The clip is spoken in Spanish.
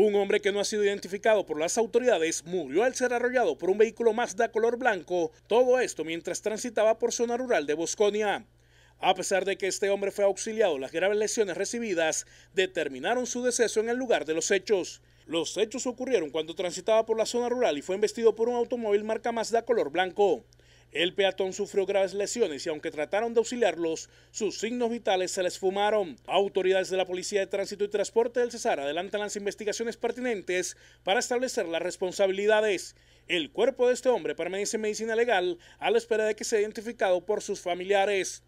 Un hombre que no ha sido identificado por las autoridades murió al ser arrollado por un vehículo Mazda color blanco, todo esto mientras transitaba por zona rural de Bosconia. A pesar de que este hombre fue auxiliado, las graves lesiones recibidas determinaron su deceso en el lugar de los hechos. Los hechos ocurrieron cuando transitaba por la zona rural y fue embestido por un automóvil marca Mazda color blanco. El peatón sufrió graves lesiones y aunque trataron de auxiliarlos, sus signos vitales se les fumaron. Autoridades de la Policía de Tránsito y Transporte del Cesar adelantan las investigaciones pertinentes para establecer las responsabilidades. El cuerpo de este hombre permanece en medicina legal a la espera de que sea identificado por sus familiares.